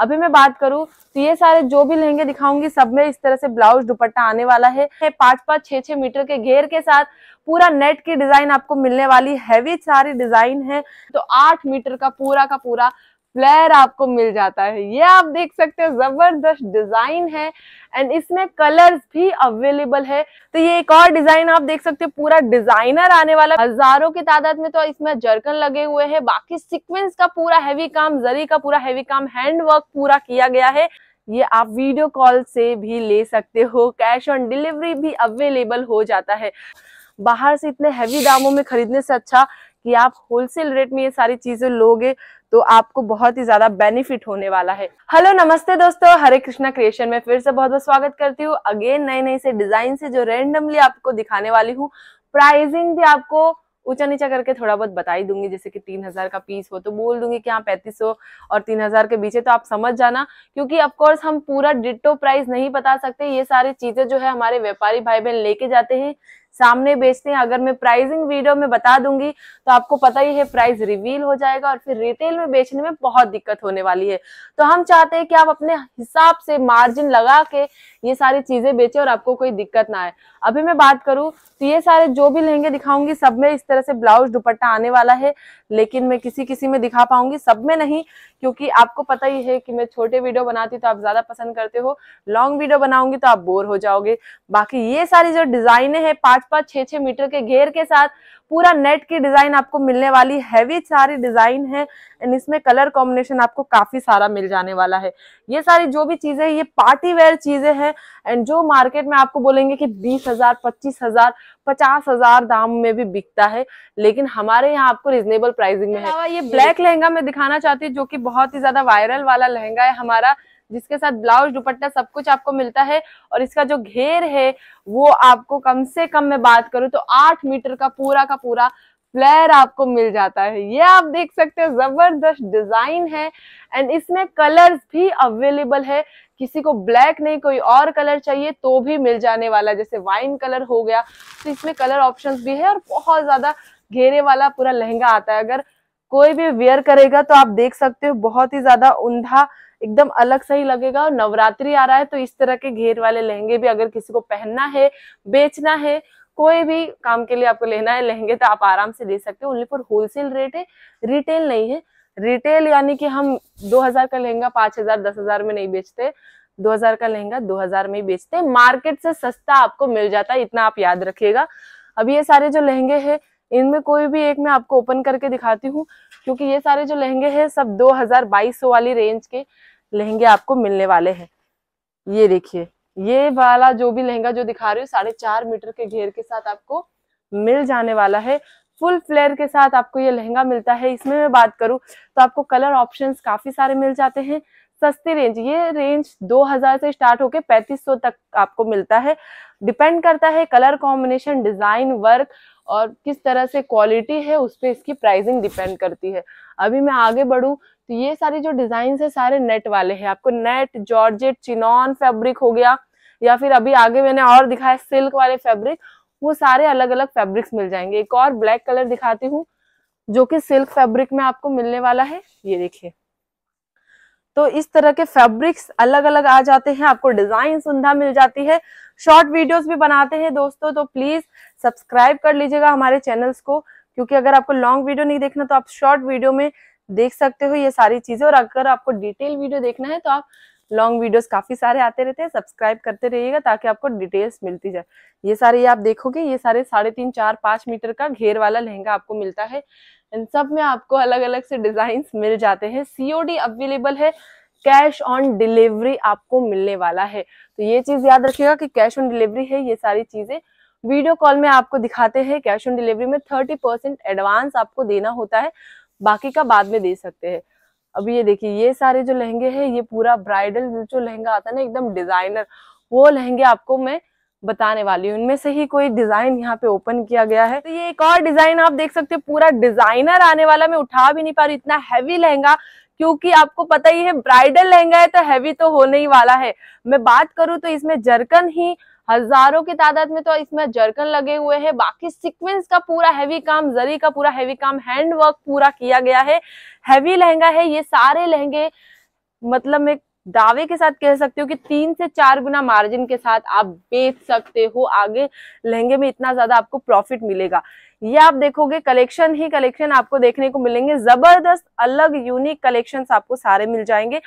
अभी मैं बात करूँ तो ये सारे जो भी लेंगे दिखाऊंगी सब में इस तरह से ब्लाउज दुपट्टा आने वाला है पांच पांच छह छह मीटर के घेर के साथ पूरा नेट की डिजाइन आपको मिलने वाली हैवी सारी डिजाइन है तो आठ मीटर का पूरा का पूरा फ्लेयर आपको मिल जाता है ये आप देख सकते हो जबरदस्त डिजाइन है एंड इसमें कलर्स भी अवेलेबल है तो ये एक और डिजाइन आप देख सकते हो पूरा डिजाइनर आने वाला हजारों की तादाद में तो इसमें जर्कन लगे हुए हैं बाकी सीक्वेंस का पूरा हैवी काम जरी का पूरा हैवी काम हैंड वर्क पूरा किया गया है ये आप वीडियो कॉल से भी ले सकते हो कैश ऑन डिलीवरी भी अवेलेबल हो जाता है बाहर से इतने हैवी दामों में खरीदने से अच्छा कि आप होलसेल रेट में ये सारी चीजें लोगे तो आपको बहुत ही ज्यादा बेनिफिट होने वाला है हेलो नमस्ते दोस्तों हरे कृष्णा क्रिएशन में फिर से बहुत बहुत स्वागत करती हूँ अगेन नए नए से डिजाइन से जो रेंडमली आपको दिखाने वाली हूँ प्राइजिंग भी आपको ऊंचा नीचा करके थोड़ा बहुत बताई दूंगी जैसे कि तीन हजार का पीस हो तो बोल दूंगी कि हाँ पैंतीस सौ और तीन हजार के बीच है तो आप समझ जाना क्योंकि कोर्स हम पूरा डिटो प्राइस नहीं बता सकते ये सारी चीजें जो है हमारे व्यापारी भाई बहन लेके जाते हैं सामने बेचते हैं अगर मैं प्राइसिंग वीडियो में बता दूंगी तो आपको पता ही है प्राइस रिवील हो जाएगा और फिर रिटेल में बेचने में बहुत दिक्कत होने वाली है तो हम चाहते हैं कि आप अपने हिसाब से मार्जिन लगा के ये सारी चीजें बेचे और आपको कोई दिक्कत ना आए अभी मैं बात करूँ तो ये सारे जो भी लहंगे दिखाऊंगी सब में इस तरह से ब्लाउज दुपट्टा आने वाला है लेकिन मैं किसी किसी में दिखा पाऊंगी सब में नहीं क्योंकि आपको पता ही है कि मैं छोटे वीडियो बनाती तो आप ज्यादा पसंद करते हो लॉन्ग वीडियो बनाऊंगी तो आप बोर हो जाओगे बाकी ये सारी जो डिजाइने हैं पाँच पांच पांच छह छह मीटर के घेर के साथ पूरा नेट की डिजाइन आपको मिलने वाली हैवी सारी डिजाइन है एंड इसमें कलर कॉम्बिनेशन आपको काफी सारा मिल जाने वाला है ये सारी जो भी चीजें ये पार्टी वेयर चीजें हैं एंड जो मार्केट में आपको बोलेंगे कि बीस हजार पच्चीस हजार पचास हजार दाम में भी बिकता है लेकिन हमारे यहाँ आपको रिजनेबल प्राइसिंग में है ये ब्लैक लहंगा मैं दिखाना चाहती हूँ जो की बहुत ही ज्यादा वायरल वाला लहंगा है हमारा जिसके साथ ब्लाउज दुपट्टा सब कुछ आपको मिलता है और इसका जो घेर है वो आपको कम से कम मैं बात करूँ तो आठ मीटर का पूरा का पूरा फ्लेयर आपको मिल जाता है ये आप देख सकते हो जबरदस्त डिजाइन है एंड इसमें कलर्स भी अवेलेबल है किसी को ब्लैक नहीं कोई और कलर चाहिए तो भी मिल जाने वाला जैसे वाइन कलर हो गया तो इसमें कलर ऑप्शंस भी है और बहुत ज्यादा घेरे वाला पूरा लहंगा आता है अगर कोई भी वेयर करेगा तो आप देख सकते हो बहुत ही ज्यादा उंधा एकदम अलग सा ही लगेगा और नवरात्रि आ रहा है तो इस तरह के घेर वाले लहंगे भी अगर किसी को पहनना है बेचना है कोई भी काम के लिए आपको लेना है लहंगे तो आप आराम से ले सकते हो ओनली फॉर होलसेल रेट है रिटेल नहीं है रिटेल यानी कि हम 2000 का लहंगा 5000 10000 में नहीं बेचते 2000 का लहंगा 2000 में ही बेचते हैं मार्केट से सस्ता आपको मिल जाता है इतना आप याद रखिएगा अब ये सारे जो लहंगे हैं इनमें कोई भी एक मैं आपको ओपन करके दिखाती हूँ क्योंकि ये सारे जो लहंगे हैं सब 2022 वाली रेंज के लहंगे आपको मिलने वाले हैं ये देखिए ये वाला जो भी लहंगा जो दिखा रही हूँ साढ़े चार मीटर के घेर के साथ आपको मिल जाने वाला है फुल फ्लेयर के साथ आपको ये लहंगा मिलता है इसमें मैं बात करूँ तो आपको कलर ऑप्शन काफी सारे मिल जाते हैं सस्ती रेंज ये रेंज 2000 से स्टार्ट होके 3500 तक आपको मिलता है डिपेंड करता है कलर कॉम्बिनेशन डिजाइन वर्क और किस तरह से क्वालिटी है उस पर इसकी प्राइसिंग डिपेंड करती है अभी मैं आगे बढ़ूँ तो ये सारे जो डिज़ाइन है सारे नेट वाले हैं आपको नेट जॉर्जेट चिनॉन फैब्रिक हो गया या फिर अभी आगे मैंने और दिखाया सिल्क वाले फैब्रिक वो सारे अलग अलग फैब्रिक्स मिल जाएंगे एक और ब्लैक कलर दिखाती हूँ जो कि सिल्क फैब्रिक में आपको मिलने वाला है ये देखिए तो इस तरह के फैब्रिक्स अलग अलग आ जाते हैं आपको डिजाइन सुंदा मिल जाती है शॉर्ट वीडियोस भी बनाते हैं दोस्तों तो प्लीज सब्सक्राइब कर लीजिएगा हमारे चैनल्स को क्योंकि अगर आपको लॉन्ग वीडियो नहीं देखना तो आप शॉर्ट वीडियो में देख सकते हो ये सारी चीजें और अगर आपको डिटेल वीडियो देखना है तो आप लॉन्ग वीडियोस काफी सारे आते रहते हैं सब्सक्राइब करते रहिएगा ताकि आपको डिटेल्स मिलती जाए ये सारे आप देखोगे ये सारे साढ़े तीन चार पाँच मीटर का घेर वाला लहंगा आपको मिलता है इन सब में आपको अलग अलग से डिजाइन मिल जाते हैं सीओडी अवेलेबल है कैश ऑन डिलीवरी आपको मिलने वाला है तो ये चीज याद रखिएगा कि कैश ऑन डिलीवरी है ये सारी चीजें वीडियो कॉल में आपको दिखाते हैं कैश ऑन डिलीवरी में थर्टी परसेंट एडवांस आपको देना होता है बाकी का बाद में दे सकते हैं अब ये देखिए ये सारे जो लहंगे हैं ये पूरा ब्राइडल जो लहंगा आता है ना एकदम डिजाइनर वो लहंगे आपको मैं बताने वाली हूँ इनमें से ही कोई डिजाइन यहाँ पे ओपन किया गया है तो ये एक और डिजाइन आप देख सकते हो पूरा डिजाइनर आने वाला मैं उठा भी नहीं पा रही इतना हैवी लहंगा क्योंकि आपको पता ही है ब्राइडल लहंगा है तो हैवी तो होने ही वाला है मैं बात करूँ तो इसमें जरकन ही हजारों की तादाद में तो इसमें जर्कन लगे हुए हैं बाकी सीक्वेंस का पूरा हैवी काम जरी का पूरा हैवी काम हैंड वर्क पूरा किया गया है हैवी लहंगा है ये सारे लहंगे मतलब मैं दावे के साथ कह सकती हूँ कि तीन से चार गुना मार्जिन के साथ आप बेच सकते हो आगे लहंगे में इतना ज्यादा आपको प्रॉफिट मिलेगा ये आप देखोगे कलेक्शन ही कलेक्शन आपको देखने को मिलेंगे जबरदस्त अलग यूनिक कलेक्शन आपको सारे मिल जाएंगे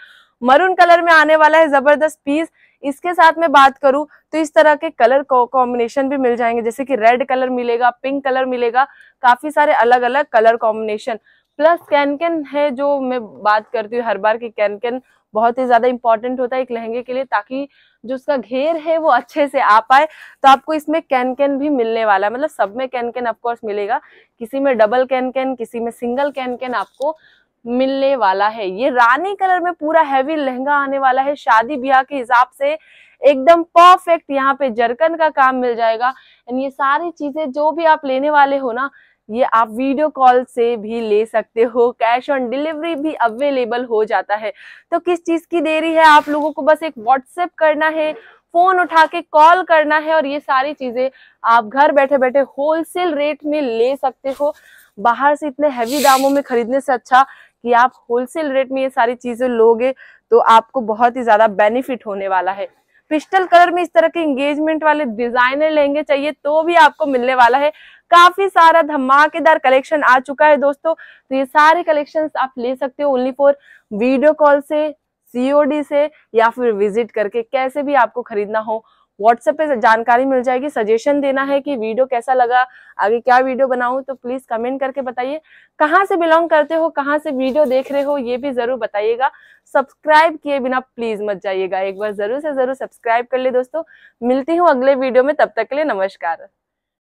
मरून कलर में आने वाला है जबरदस्त पीस इसके साथ में बात करूँ तो इस तरह के कलर कॉम्बिनेशन भी मिल जाएंगे जैसे कि रेड कलर मिलेगा पिंक कलर मिलेगा काफी सारे अलग अलग कलर कॉम्बिनेशन प्लस कैनकेन है जो मैं बात करती हूँ हर बार की कैनकेन बहुत ही ज़्यादा इंपॉर्टेंट होता है एक लहंगे के लिए ताकि जो उसका घेर है वो अच्छे से आ पाए तो आपको इसमें कैन कैन भी मिलने वाला है मतलब सब में कैन कैन ऑफकोर्स मिलेगा किसी में डबल कैन कैन किसी में सिंगल कैन कैन आपको मिलने वाला है ये रानी कलर में पूरा हैवी लहंगा आने वाला है शादी ब्याह के हिसाब से एकदम परफेक्ट यहाँ पे जरकन का काम मिल जाएगा एंड ये सारी चीजें जो भी आप लेने वाले हो ना ये आप वीडियो कॉल से भी ले सकते हो कैश ऑन डिलीवरी भी अवेलेबल हो जाता है तो किस चीज की देरी है आप लोगों को बस एक व्हाट्सएप करना है फोन उठा के कॉल करना है और ये सारी चीजें आप घर बैठे बैठे होलसेल रेट में ले सकते हो बाहर से इतने हैवी दामों में खरीदने से अच्छा कि आप होलसेल रेट में ये सारी चीज़ें लोगे तो आपको बहुत ही ज़्यादा बेनिफिट होने वाला है पिस्टल कलर में इस तरह के एंगेजमेंट वाले डिजाइनर लेंगे चाहिए तो भी आपको मिलने वाला है काफी सारा धमाकेदार कलेक्शन आ चुका है दोस्तों तो ये सारे कलेक्शन आप ले सकते हो ओनली फॉर वीडियो कॉल से सीओडी से या फिर विजिट करके कैसे भी आपको खरीदना हो व्हाट्सएप पे जानकारी मिल जाएगी सजेशन देना है कि वीडियो कैसा लगा आगे क्या वीडियो बनाऊं तो प्लीज कमेंट करके बताइए कहाँ से बिलोंग करते हो कहाँ से वीडियो देख रहे हो ये भी जरूर बताइएगा सब्सक्राइब किए बिना प्लीज मत जाइएगा एक बार जरूर से जरूर सब्सक्राइब कर ले दोस्तों मिलती हूँ अगले वीडियो में तब तक के लिए नमस्कार